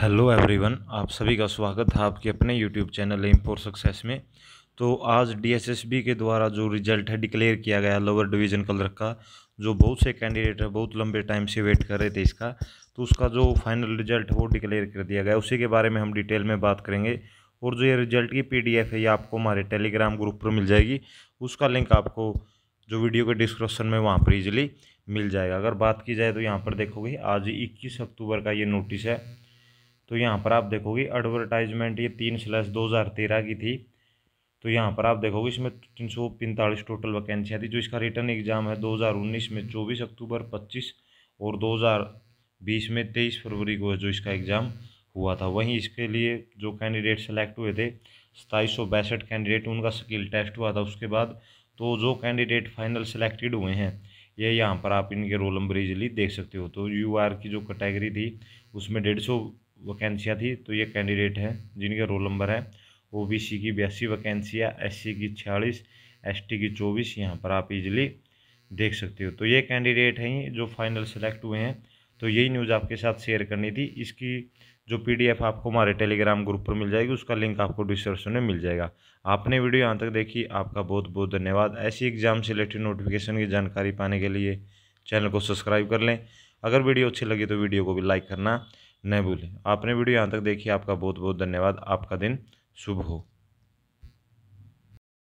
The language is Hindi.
हेलो एवरीवन आप सभी का स्वागत है आपके अपने यूट्यूब चैनल एम सक्सेस में तो आज डीएसएसबी के द्वारा जो रिजल्ट है डिक्लेयर किया गया लोअर डिवीज़न कलर का जो बहुत से कैंडिडेट है बहुत लंबे टाइम से वेट कर रहे थे इसका तो उसका जो फाइनल रिजल्ट है वो डिक्लेयर कर दिया गया उसी के बारे में हम डिटेल में बात करेंगे और जो ये रिजल्ट की पी है ये आपको हमारे टेलीग्राम ग्रुप पर मिल जाएगी उसका लिंक आपको जो वीडियो के डिस्क्रिप्शन में वहाँ पर ईजिली मिल जाएगा अगर बात की जाए तो यहाँ पर देखोगे आज इक्कीस अक्टूबर का ये नोटिस है तो यहाँ पर आप देखोगे एडवर्टाइजमेंट ये तीन स्लैश दो हज़ार तेरह की थी तो यहाँ पर आप देखोगे इसमें तीन सौ पैंतालीस टोटल वैकेंसियाँ थी जो इसका रिटर्न एग्ज़ाम है दो हज़ार उन्नीस में चौबीस अक्टूबर पच्चीस और दो हज़ार बीस में तेईस फरवरी को जो इसका एग्ज़ाम हुआ था वहीं इसके लिए जो कैंडिडेट सेलेक्ट हुए थे सताईस सौ बैसठ कैंडिडेट उनका स्किल टेस्ट हुआ था उसके बाद तो जो कैंडिडेट फाइनल सेलेक्टेड हुए हैं ये यहाँ पर आप इनके रोल नंबर इजिली देख सकते हो तो यू आर की जो कैटेगरी थी उसमें डेढ़ सौ वैकेंसियाँ थी तो ये कैंडिडेट हैं जिनके रोल नंबर है ओ बी सी की बयासी वैकेंसियाँ एस सी की छियालीस एस टी की चौबीस यहाँ पर आप इजीली देख सकते हो तो ये कैंडिडेट हैं जो फाइनल सेलेक्ट हुए हैं तो यही न्यूज़ आपके साथ शेयर करनी थी इसकी जो पीडीएफ आपको हमारे टेलीग्राम ग्रुप पर मिल जाएगी उसका लिंक आपको डिस्क्रिप्शन में मिल जाएगा आपने वीडियो यहाँ तक देखी आपका बहुत बहुत धन्यवाद ऐसी एग्जाम से रिलेटेड नोटिफिकेशन की जानकारी पाने के लिए चैनल को सब्सक्राइब कर लें अगर वीडियो अच्छी लगी तो वीडियो को भी लाइक करना न भूलें आपने वीडियो यहाँ तक देखी आपका बहुत बहुत धन्यवाद आपका दिन शुभ हो